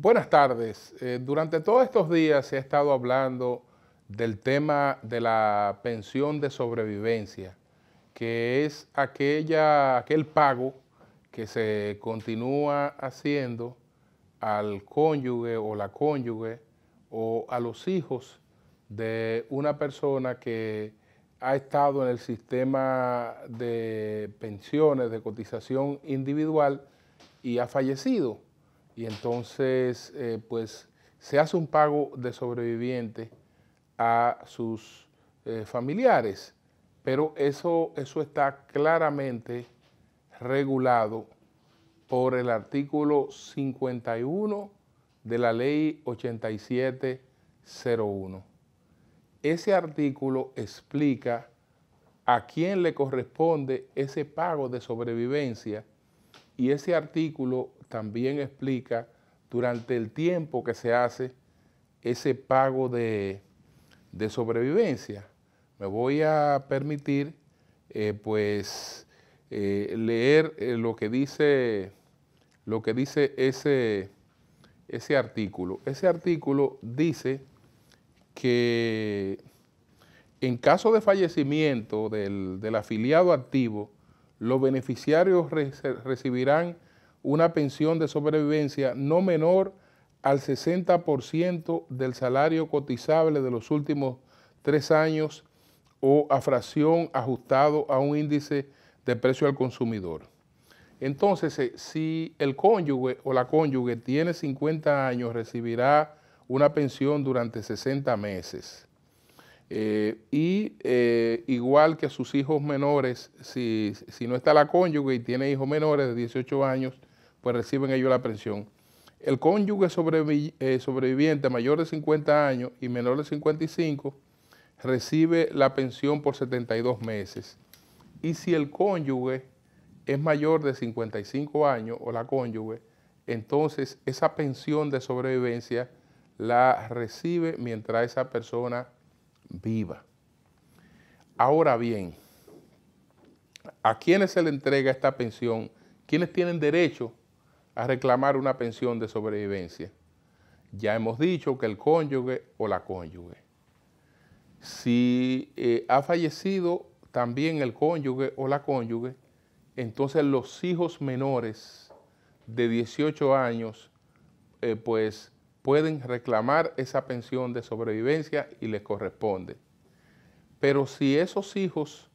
Buenas tardes. Eh, durante todos estos días se ha estado hablando del tema de la pensión de sobrevivencia, que es aquella, aquel pago que se continúa haciendo al cónyuge o la cónyuge o a los hijos de una persona que ha estado en el sistema de pensiones de cotización individual y ha fallecido y entonces eh, pues se hace un pago de sobreviviente a sus eh, familiares, pero eso, eso está claramente regulado por el artículo 51 de la ley 8701. Ese artículo explica a quién le corresponde ese pago de sobrevivencia y ese artículo también explica durante el tiempo que se hace ese pago de, sobrevivencia. Me voy a permitir eh, pues eh, leer eh, lo que dice lo que dice ese, ese artículo. Ese artículo dice que en caso de fallecimiento del, del afiliado activo, los beneficiarios recibirán una pensión de sobrevivencia no menor al 60% del salario cotizable de los últimos tres años o a fracción ajustado a un índice de precio al consumidor. Entonces, eh, si el cónyuge o la cónyuge tiene 50 años, recibirá una pensión durante 60 meses. Eh, y eh, igual que a sus hijos menores, si, no está la cónyuge y tiene hijos menores de 18 años, pues reciben ellos la pensión. El cónyuge eh, sobreviviente mayor de 50 años y menor de 55 recibe la pensión por 72 meses. Y si el cónyuge es mayor de 55 años o la cónyuge, entonces esa pensión de sobrevivencia la recibe mientras esa persona viva. Ahora bien, ¿a quiénes se le entrega esta pensión? ¿Quiénes tienen derecho a reclamar una pensión de sobrevivencia? Ya hemos dicho que el cónyuge o la cónyuge. Si eh, ha fallecido también el cónyuge o la cónyuge, entonces los hijos menores de 18 años, eh, pues pueden reclamar esa pensión de sobrevivencia y les corresponde. Pero si esos hijos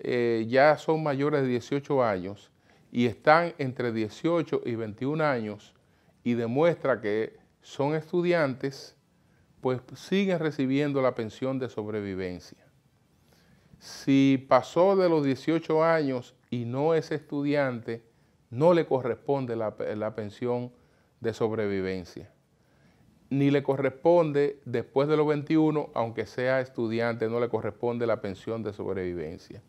eh, ya son mayores de 18 años y están entre 18 y 21 años y demuestra que son estudiantes, pues siguen recibiendo la pensión de sobrevivencia. Si pasó de los 18 años y no es estudiante, no le corresponde la pensión de sobrevivencia ni le corresponde después de los 21, aunque sea estudiante, no le corresponde la pensión de sobrevivencia.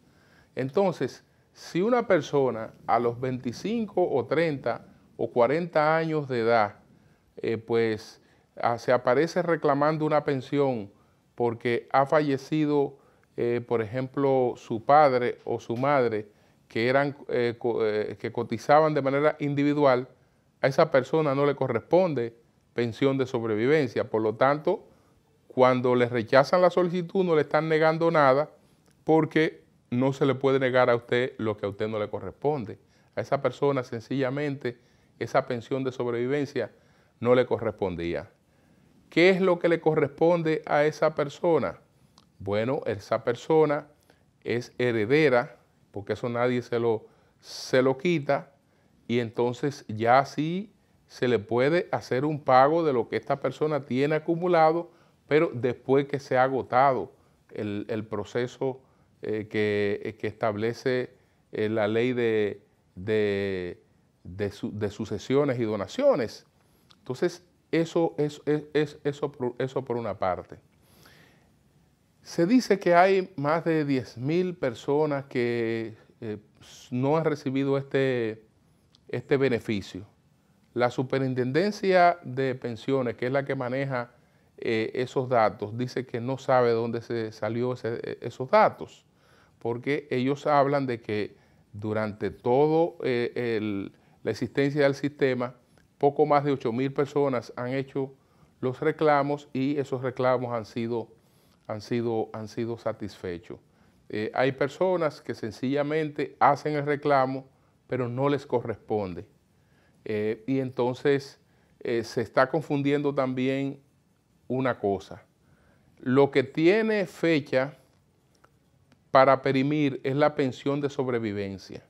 Entonces, si una persona a los 25 o 30 o 40 años de edad, eh, pues ah, se aparece reclamando una pensión porque ha fallecido, eh, por ejemplo, su padre o su madre, que, eran, eh, que cotizaban de manera individual, a esa persona no le corresponde pensión de sobrevivencia. Por lo tanto, cuando le rechazan la solicitud no le están negando nada porque no se le puede negar a usted lo que a usted no le corresponde. A esa persona sencillamente esa pensión de sobrevivencia no le correspondía. ¿Qué es lo que le corresponde a esa persona? Bueno, esa persona es heredera, porque eso nadie se lo, se lo quita, y entonces ya sí se le puede hacer un pago de lo que esta persona tiene acumulado, pero después que se ha agotado el, proceso eh, eh, que, establece eh, la ley de, de, sucesiones y donaciones. Entonces, eso, es, eso, por, eso por una parte. Se dice que hay más de 10.000 personas que no han recibido este, este beneficio. La superintendencia de pensiones, que es la que maneja eh, esos datos, dice que no sabe dónde se salió eh, esos datos, porque ellos hablan de que durante toda eh, la existencia del sistema, poco más de 8 mil personas han hecho los reclamos y esos reclamos han sido, han sido, han sido satisfechos. hay personas que sencillamente hacen el reclamo, pero no les corresponde. Eh, y entonces eh, se está confundiendo también una cosa. Lo que tiene fecha para perimir es la pensión de sobrevivencia.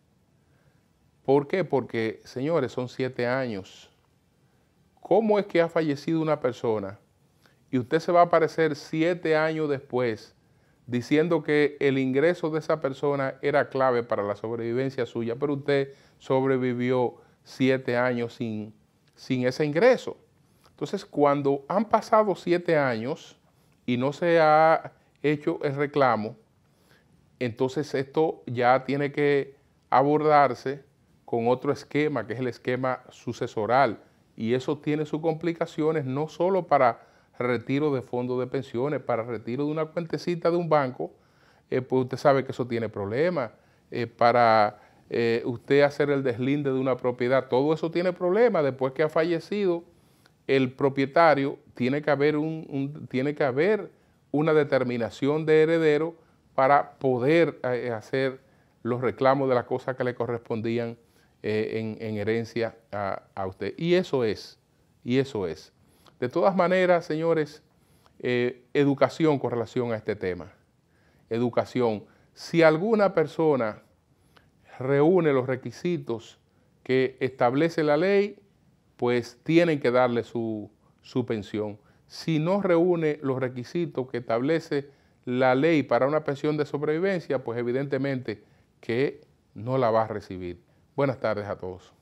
¿Por qué? Porque, señores, son siete años. ¿Cómo es que ha fallecido una persona y usted se va a aparecer siete años después diciendo que el ingreso de esa persona era clave para la sobrevivencia suya, pero usted sobrevivió siete años sin, sin ese ingreso. Entonces, cuando han pasado siete años y no se ha hecho el reclamo, entonces esto ya tiene que abordarse con otro esquema, que es el esquema sucesoral. Y eso tiene sus complicaciones no solo para retiro de fondos de pensiones, para retiro de una cuentecita de un banco, eh, pues usted sabe que eso tiene problemas, eh, para eh, usted hacer el deslinde de una propiedad, todo eso tiene problemas. Después que ha fallecido el propietario, tiene que haber, un, tiene que haber una determinación de heredero para poder eh, eh, hacer los reclamos de las cosas que le correspondían en, herencia a, a, usted. Y eso es, y eso es. De todas maneras, señores, educación con relación a este tema. Educación. Si alguna persona reúne los requisitos que establece la ley, pues tienen que darle su, pensión. Si no reúne los requisitos que establece la ley para una pensión de sobrevivencia, pues evidentemente que no la va a recibir. Buenas tardes a todos.